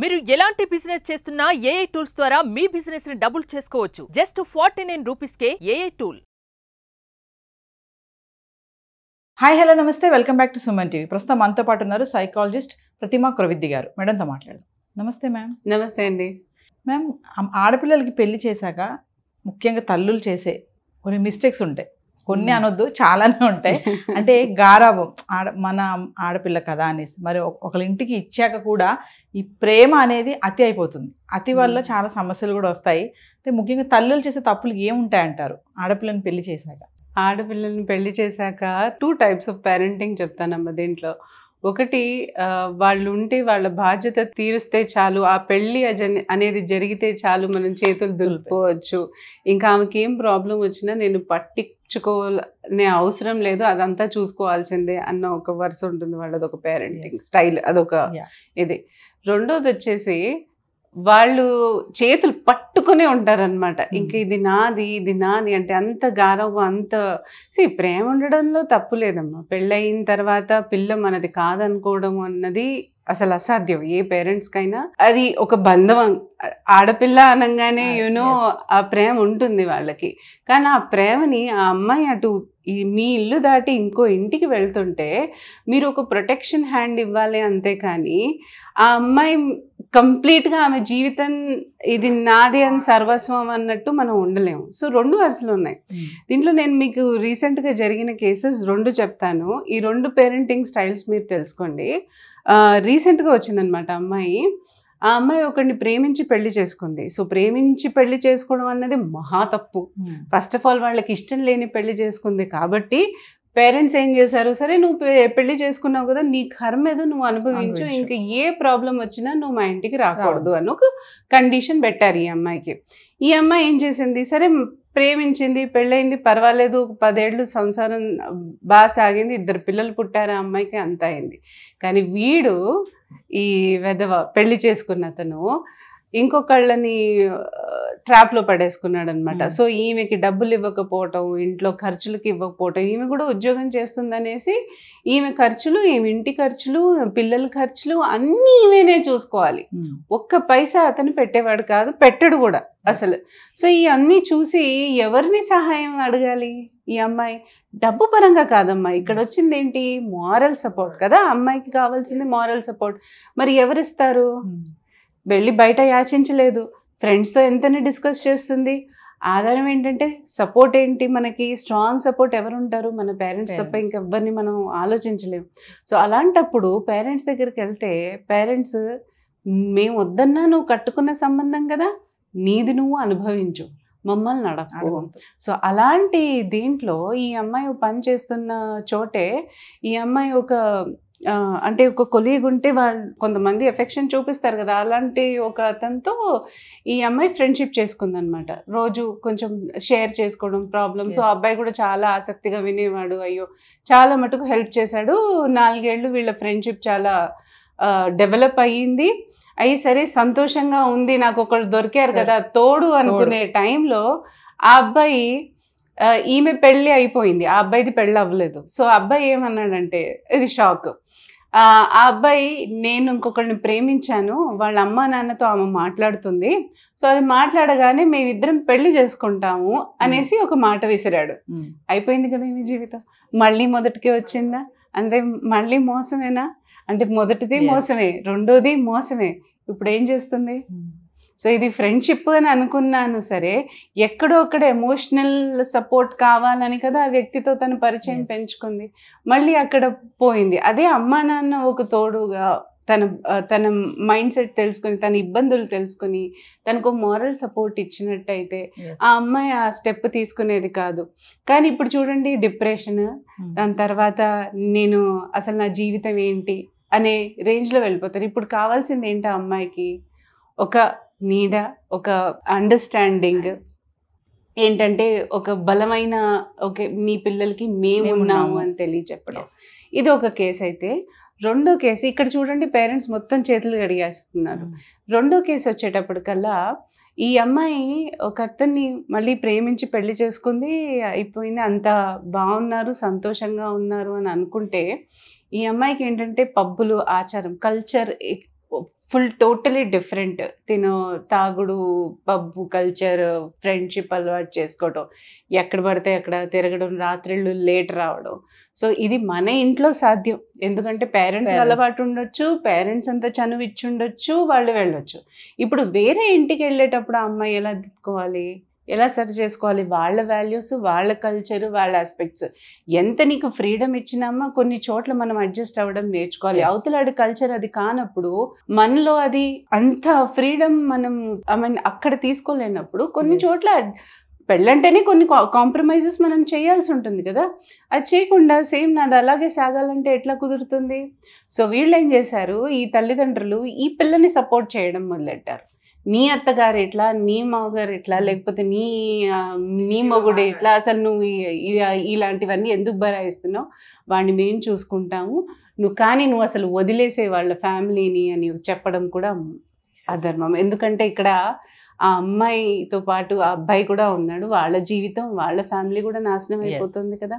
మీరు ఎలాంటి బిజినెస్ చేస్తున్నా ఏఐ టూల్స్ ద్వారా మీ బిజినెస్ ని డబుల్ చేసుకోవచ్చు జస్ట్ ఫార్టీ నైన్ రూపీస్ కే ఏఐ టూల్ హాయ్ హలో నమస్తే welcome back to Suman TV ప్రస్తుతం మనతో పాటు ఉన్నారు సైకాలజిస్ట్ ప్రతిమా క్రవిద్ది గారు మేడంతో మాట్లాడదాం నమస్తే మ్యామ్ నమస్తే అండి మ్యామ్ ఆడపిల్లలకి పెళ్లి చేశాక ముఖ్యంగా తల్లులు చేసే కొన్ని మిస్టేక్స్ ఉంటాయి కొన్ని అనొద్దు చాలానే ఉంటాయి అంటే గారాభం ఆడ మన ఆడపిల్ల కదా అనేసి మరి ఒకళ్ళ ఇంటికి ఇచ్చాక కూడా ఈ ప్రేమ అనేది అతి అయిపోతుంది అతి వల్ల చాలా సమస్యలు కూడా వస్తాయి అంటే ముఖ్యంగా తల్లులు చేసే తప్పులు ఏముంటాయంటారు ఆడపిల్లని పెళ్లి చేశాక ఆడపిల్లల్ని పెళ్లి చేశాక టూ టైప్స్ ఆఫ్ పేరెంటింగ్ చెప్తానమ్మ దీంట్లో ఒకటి వాళ్ళు ఉంటే వాళ్ళ బాధ్యత తీరుస్తే చాలు ఆ పెళ్ళి అనేది జరిగితే చాలు మనం చేతులు దులుపుకోవచ్చు ఇంకా ఆమెకి ఏం ప్రాబ్లం వచ్చినా నేను పట్టించుకోనే అవసరం లేదు అదంతా చూసుకోవాల్సిందే అన్న ఒక వరుస ఉంటుంది వాళ్ళది ఒక పేరెంటింగ్ స్టైల్ అదొక ఇది రెండోది వచ్చేసి వాళ్ళు చేతులు పట్టుకునే ఉంటారనమాట ఇంక ఇది నాది ఇది నాది అంటే అంత గారవం అంత సి ప్రేమ ఉండడంలో తప్పు లేదమ్మా పెళ్ళయిన తర్వాత పిల్ల మనది కాదనుకోవడం అన్నది అసలు అసాధ్యం ఏ కైనా అది ఒక బంధం ఆడపిల్ల అనగానే యూనో ఆ ప్రేమ ఉంటుంది వాళ్ళకి కానీ ఆ ప్రేమని ఆ అమ్మాయి అటు మీ ఇల్లు దాటి ఇంకో ఇంటికి వెళ్తుంటే మీరు ఒక ప్రొటెక్షన్ హ్యాండ్ ఇవ్వాలి అంతే కానీ ఆ అమ్మాయి కంప్లీట్గా ఆమె జీవితం ఇది నాది అని సర్వస్వం అన్నట్టు మనం ఉండలేము సో రెండు వరుసలు ఉన్నాయి దీంట్లో నేను మీకు రీసెంట్గా జరిగిన కేసెస్ రెండు చెప్తాను ఈ రెండు పేరెంటింగ్ స్టైల్స్ మీరు తెలుసుకోండి రీసెంట్గా వచ్చిందనమాట అమ్మాయి ఆ అమ్మాయి ఒకరిని ప్రేమించి పెళ్లి చేసుకుంది సో ప్రేమించి పెళ్లి చేసుకోవడం అన్నది మహా తప్పు ఫస్ట్ ఆఫ్ ఆల్ వాళ్ళకి ఇష్టం లేని పెళ్లి చేసుకుంది కాబట్టి పేరెంట్స్ ఏం చేశారు సరే నువ్వు పెళ్లి చేసుకున్నావు కదా నీ కర్మ ఏదో నువ్వు అనుభవించు ఇంకా ఏ ప్రాబ్లం వచ్చినా నువ్వు మా ఇంటికి రాకూడదు అని ఒక కండిషన్ పెట్టారు ఈ అమ్మాయికి ఈ అమ్మాయి ఏం చేసింది సరే ప్రేమించింది పెళ్ళయింది పర్వాలేదు పదేళ్ళు సంసారం బాగా సాగింది ఇద్దరు పిల్లలు పుట్టారు ఆ అమ్మాయికి అంత అయింది కానీ వీడు ఈ వెధవ పెళ్లి చేసుకున్న అతను ఇంకొకళ్ళని ట్రాప్ లో పడేసుకున్నాడు అనమాట సో ఈమెకి డబ్బులు ఇవ్వకపోవటం ఇంట్లో ఖర్చులకి ఇవ్వకపోవటం ఈమె కూడా ఉద్యోగం చేస్తుందనేసి ఈమె ఖర్చులు ఈమె ఇంటి ఖర్చులు పిల్లల ఖర్చులు అన్నీ ఈమెనే చూసుకోవాలి ఒక్క పైసా అతను పెట్టేవాడు కాదు పెట్టడు కూడా అసలు సో ఈ అన్నీ చూసి ఎవరిని సహాయం అడగాలి ఈ అమ్మాయి డబ్బు పరంగా కాదమ్మా ఇక్కడ వచ్చింది ఏంటి మారల్ సపోర్ట్ కదా అమ్మాయికి కావాల్సింది మారల్ సపోర్ట్ మరి ఎవరిస్తారు వెళ్ళి బయట యాచించలేదు ఫ్రెండ్స్తో ఎంతనే డిస్కస్ చేస్తుంది ఆధారం ఏంటంటే సపోర్ట్ ఏంటి మనకి స్ట్రాంగ్ సపోర్ట్ ఎవరు ఉంటారు మన పేరెంట్స్ తప్ప ఇంకెవ్వరిని మనం ఆలోచించలేము సో అలాంటప్పుడు పేరెంట్స్ దగ్గరికి వెళ్తే పేరెంట్స్ మేము వద్దన్నా నువ్వు కట్టుకున్న సంబంధం కదా నీది నువ్వు అనుభవించు మమ్మల్ని నడకు సో అలాంటి దీంట్లో ఈ అమ్మాయి పని చేస్తున్న చోటే ఈ అమ్మాయి ఒక అంటే ఒక కొలీగ్ ఉంటే వాళ్ళు కొంతమంది ఎఫెక్షన్ చూపిస్తారు కదా అలాంటి ఒక అతనితో ఈ అమ్మాయి ఫ్రెండ్షిప్ చేసుకుందనమాట రోజు కొంచెం షేర్ చేసుకోవడం ప్రాబ్లమ్స్ ఆ అబ్బాయి కూడా చాలా ఆసక్తిగా వినేవాడు అయ్యో చాలా మటుకు హెల్ప్ చేశాడు నాలుగేళ్ళు వీళ్ళ ఫ్రెండ్షిప్ చాలా డెవలప్ అయ్యింది అయ్యి సరే సంతోషంగా ఉంది నాకు ఒకళ్ళు దొరికారు కదా తోడు అనుకునే టైంలో ఆ అబ్బాయి ఈమె పెళ్ళి అయిపోయింది ఆ అబ్బాయిది పెళ్ళి అవ్వలేదు సో అబ్బాయి ఏమన్నాడంటే ఇది షాక్ ఆ అబ్బాయి నేను ఇంకొకరిని ప్రేమించాను వాళ్ళ అమ్మ నాన్నతో ఆమె మాట్లాడుతుంది సో అది మాట్లాడగానే మేమిద్దరం పెళ్లి చేసుకుంటాము అనేసి ఒక మాట విసిరాడు అయిపోయింది కదా ఈమె జీవితం మళ్ళీ మొదటికే వచ్చిందా అంటే మళ్ళీ మోసమేనా అంటే మొదటిది మోసమే రెండోది మోసమే ఇప్పుడు ఏం చేస్తుంది సో ఇది ఫ్రెండ్షిప్ అని అనుకున్నాను సరే ఎక్కడో అక్కడ ఎమోషనల్ సపోర్ట్ కావాలని కదా ఆ వ్యక్తితో తన పరిచయం పెంచుకుంది మళ్ళీ అక్కడ పోయింది అదే అమ్మ నాన్న ఒక తోడుగా తన తన మైండ్ సెట్ తెలుసుకుని తన ఇబ్బందులు తెలుసుకుని తనకు మోరల్ సపోర్ట్ ఇచ్చినట్టయితే ఆ అమ్మాయి ఆ స్టెప్ తీసుకునేది కాదు కానీ ఇప్పుడు చూడండి డిప్రెషన్ hmm. దాని తర్వాత నేను అసలు నా జీవితం ఏంటి అనే రేంజ్లో వెళ్ళిపోతారు ఇప్పుడు కావాల్సింది ఏంటి ఆ అమ్మాయికి ఒక నీడ ఒక అండర్స్టాండింగ్ ఏంటంటే ఒక బలమైన ఓకే మీ పిల్లలకి మేము ఉన్నాము అని చెప్పడం ఇది ఒక కేసు అయితే రెండో కేసు ఇక్కడ చూడండి పేరెంట్స్ మొత్తం చేతులు గడిగేస్తున్నారు hmm. రెండో కేసు వచ్చేటప్పటికల్లా ఈ అమ్మాయి ఒక అతన్ని మళ్ళీ ప్రేమించి పెళ్లి చేసుకుంది అయిపోయింది అంత బాగున్నారు సంతోషంగా ఉన్నారు అని అనుకుంటే ఈ అమ్మాయికి ఏంటంటే పబ్బులు ఆచారం కల్చర్ ఫుల్ టోటలీ డిఫరెంట్ తిను తాగుడు పబ్బు కల్చర్ ఫ్రెండ్షిప్ అలవాటు చేసుకోవడం ఎక్కడ పడితే అక్కడ తిరగడం రాత్రిళ్ళు లేట్ రావడం సో ఇది మన ఇంట్లో సాధ్యం ఎందుకంటే పేరెంట్స్ అలవాటు ఉండొచ్చు పేరెంట్స్ అంతా చనువు ఇచ్చి ఉండొచ్చు వాళ్ళు వెళ్ళొచ్చు ఇప్పుడు వేరే ఇంటికి వెళ్ళేటప్పుడు అమ్మాయి ఎలా దిద్దుకోవాలి ఎలా సరి చేసుకోవాలి వాళ్ళ వాల్యూస్ వాళ్ళ కల్చర్ వాళ్ళ ఆస్పెక్ట్స్ ఎంత నీకు ఫ్రీడమ్ ఇచ్చినామా కొన్ని చోట్ల మనం అడ్జస్ట్ అవ్వడం నేర్చుకోవాలి అవతలాడి కల్చర్ అది కానప్పుడు మనలో అది అంత ఫ్రీడమ్ మనం ఐ మీన్ అక్కడ తీసుకోలేనప్పుడు కొన్ని చోట్ల పెళ్ళంటేనే కొన్ని కాంప్రమైజెస్ మనం చేయాల్సి ఉంటుంది కదా అది చేయకుండా సేమ్ నాది అలాగే సాగాలంటే ఎట్లా కుదురుతుంది సో వీళ్ళు ఏం చేశారు ఈ తల్లిదండ్రులు ఈ పిల్లని సపోర్ట్ చేయడం మొదలెట్టారు నీ అత్తగారు ఎట్లా నీ మామగారు ఎట్లా లేకపోతే నీ నీ మొగుడు ఎట్లా అసలు నువ్వు ఇలాంటివన్నీ ఎందుకు బరాయిస్తున్నావు వాడిని మేము చూసుకుంటాము నువ్వు కానీ నువ్వు అసలు వదిలేసే వాళ్ళ ఫ్యామిలీని అని చెప్పడం కూడా అధర్మం ఎందుకంటే ఇక్కడ ఆ అమ్మాయితో పాటు ఆ అబ్బాయి కూడా ఉన్నాడు వాళ్ళ జీవితం వాళ్ళ ఫ్యామిలీ కూడా నాశనం అయిపోతుంది కదా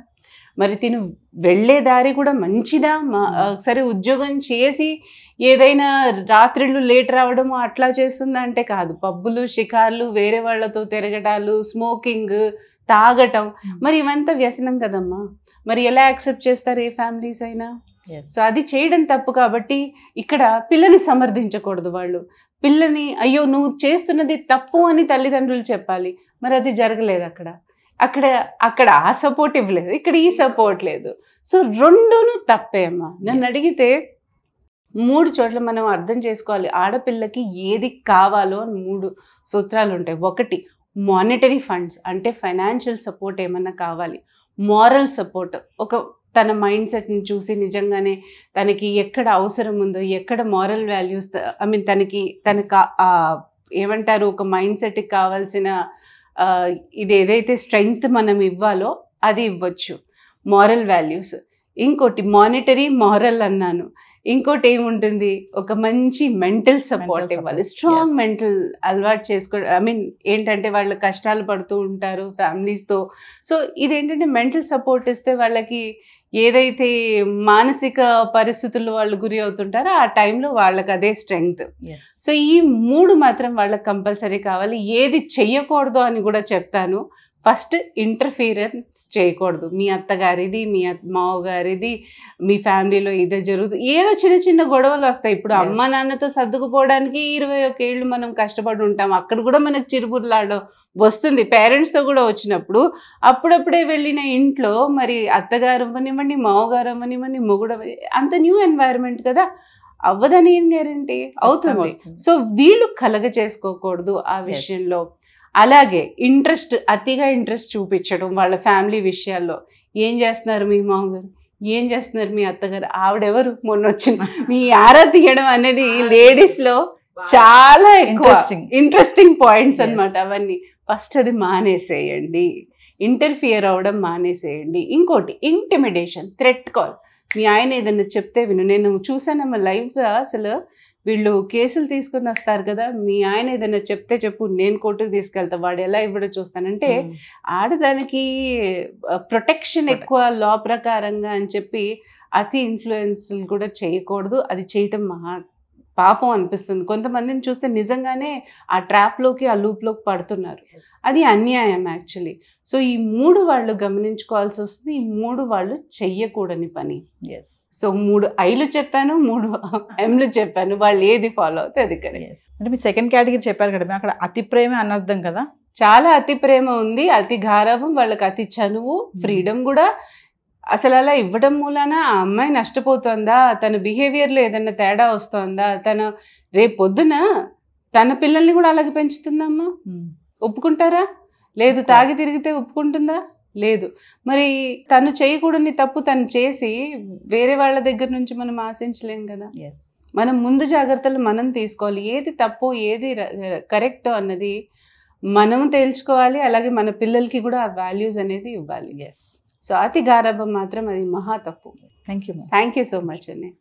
మరి తిను వెళ్ళే దారి కూడా మంచిదా hmm. సరే ఉద్యోగం చేసి ఏదైనా రాత్రిళ్ళు లేట్ రావడము అట్లా చేస్తుందా అంటే కాదు పబ్బులు షికార్లు వేరే వాళ్ళతో తిరగటాలు స్మోకింగ్ తాగటం hmm. మరి ఇవంతా వ్యసనం కదమ్మా మరి ఎలా యాక్సెప్ట్ చేస్తారు ఏ ఫ్యామిలీస్ అయినా సో అది చేయడం తప్పు కాబట్టి ఇక్కడ పిల్లని సమర్థించకూడదు వాళ్ళు పిల్లని అయ్యో నువ్వు చేస్తున్నది తప్పు అని తల్లిదండ్రులు చెప్పాలి మరి అది జరగలేదు అక్కడ అక్కడ అక్కడ ఆ సపోర్ట్ ఇవ్వలేదు ఇక్కడ ఈ సపోర్ట్ లేదు సో రెండును తప్పేమ్మా నన్ను అడిగితే మూడు చోట్ల మనం అర్థం చేసుకోవాలి ఆడపిల్లకి ఏది కావాలో అని మూడు సూత్రాలు ఉంటాయి ఒకటి మానిటరీ ఫండ్స్ అంటే ఫైనాన్షియల్ సపోర్ట్ ఏమన్నా కావాలి మారల్ సపోర్ట్ ఒక తన మైండ్ సెట్ని చూసి నిజంగానే తనకి ఎక్కడ అవసరం ఉందో ఎక్కడ మారల్ వాల్యూస్ ఐ మీన్ తనకి తనకు ఏమంటారు ఒక మైండ్ సెట్కి కావాల్సిన ఇది ఏదైతే స్ట్రెంగ్త్ మనం ఇవ్వాలో అది ఇవ్వచ్చు మారల్ వాల్యూస్ ఇంకోటి మానిటరీ మారల్ అన్నాను ఇంకోటి ఏముంటుంది ఒక మంచి మెంటల్ సపోర్ట్ ఇవ్వాలి స్ట్రాంగ్ మెంటల్ అలవాటు చేసుకో ఐ మీన్ ఏంటంటే వాళ్ళు కష్టాలు పడుతూ ఉంటారు ఫ్యామిలీస్తో సో ఇదేంటంటే మెంటల్ సపోర్ట్ ఇస్తే వాళ్ళకి ఏదైతే మానసిక పరిస్థితుల్లో వాళ్ళు గురి అవుతుంటారో ఆ టైంలో వాళ్ళకి అదే స్ట్రెంగ్త్ సో ఈ మూడు మాత్రం వాళ్ళకి కంపల్సరీ కావాలి ఏది చెయ్యకూడదు అని కూడా చెప్తాను ఫస్ట్ ఇంటర్ఫీరెన్స్ చేయకూడదు మీ అత్తగారిది మీ మావగారిది మీ ఫ్యామిలీలో ఇదే జరుగుతుంది ఏదో చిన్న చిన్న గొడవలు వస్తాయి ఇప్పుడు అమ్మ నాన్నతో సర్దుకుపోవడానికి ఇరవై ఒక ఏళ్ళు మనం కష్టపడి ఉంటాం అక్కడ కూడా మనకు చిరుబుర్లాడో వస్తుంది పేరెంట్స్తో కూడా వచ్చినప్పుడు అప్పుడప్పుడే వెళ్ళిన ఇంట్లో మరి అత్తగారు అవ్వనివ్వండి మావగారు అవ్వనివ్వండి మొగుడు అంత న్యూ ఎన్వైరన్మెంట్ కదా అవ్వదని ఏం గ్యారంటీ అవుతుంది సో వీళ్ళు కలగ చేసుకోకూడదు ఆ విషయంలో అలాగే ఇంట్రెస్ట్ అతిగా ఇంట్రెస్ట్ చూపించడం వాళ్ళ ఫ్యామిలీ విషయాల్లో ఏం చేస్తున్నారు మీ మామగారు ఏం చేస్తున్నారు మీ అత్తగారు ఆవిడెవరు మొన్న వచ్చిన మీ ఆరా తీయడం అనేది లేడీస్లో చాలా ఎక్కువ ఇంట్రెస్టింగ్ పాయింట్స్ అనమాట అవన్నీ ఫస్ట్ అది మానేసేయండి ఇంటర్ఫియర్ అవ్వడం మానేసేయండి ఇంకోటి ఇంటిమిడేషన్ థ్రెట్ కాల్ మీ ఆయన ఏదైనా చెప్తే విను నేను మా లైవ్గా అసలు వీళ్ళు కేసులు తీసుకుని వస్తారు కదా మీ ఆయన ఏదైనా చెప్తే చెప్పు నేను కోర్టుకు తీసుకెళ్తా వాడు ఎలా ఇవ్వడం చూస్తానంటే ఆడదానికి ప్రొటెక్షన్ ఎక్కువ లా ప్రకారంగా అని చెప్పి అతి ఇన్ఫ్లుయెన్స్ కూడా చేయకూడదు అది చేయటం మహా పాపం అనిపిస్తుంది కొంతమందిని చూస్తే నిజంగానే ఆ ట్రాప్లోకి ఆ లూప్లోకి పడుతున్నారు అది అన్యాయం యాక్చువల్లీ సో ఈ మూడు వాళ్ళు గమనించుకోవాల్సి వస్తుంది ఈ మూడు వాళ్ళు చెయ్యకూడని పని ఎస్ సో మూడు ఐలు చెప్పాను మూడు ఎంలు చెప్పాను వాళ్ళు ఏది ఫాలో అవుతే అది కరెక్ట్ అంటే మీరు సెకండ్ కేటగిరీ చెప్పారు కదా అక్కడ అతి ప్రేమ అనర్థం కదా చాలా అతి ప్రేమ ఉంది అతి గారవం వాళ్ళకి అతి చనువు hmm. ఫ్రీడమ్ కూడా అసలు అలా ఇవ్వడం మూలాన ఆ అమ్మాయి నష్టపోతుందా తన బిహేవియర్లో ఏదైనా తేడా వస్తుందా తన రేపు పొద్దున తన పిల్లల్ని కూడా అలాగే పెంచుతుందమ్మా ఒప్పుకుంటారా లేదు తాగి తిరిగితే ఒప్పుకుంటుందా లేదు మరి తను చేయకూడని తప్పు తను చేసి వేరే వాళ్ళ దగ్గర నుంచి మనం ఆశించలేం కదా మనం ముందు జాగ్రత్తలు మనం తీసుకోవాలి ఏది తప్పు ఏది కరెక్ట్ అన్నది మనం తేల్చుకోవాలి అలాగే మన పిల్లలకి కూడా ఆ వాల్యూస్ అనేది ఇవ్వాలి ఎస్ సో అతి గారాభం మాత్రం అది మహా తప్పు thank you thank you so much అండి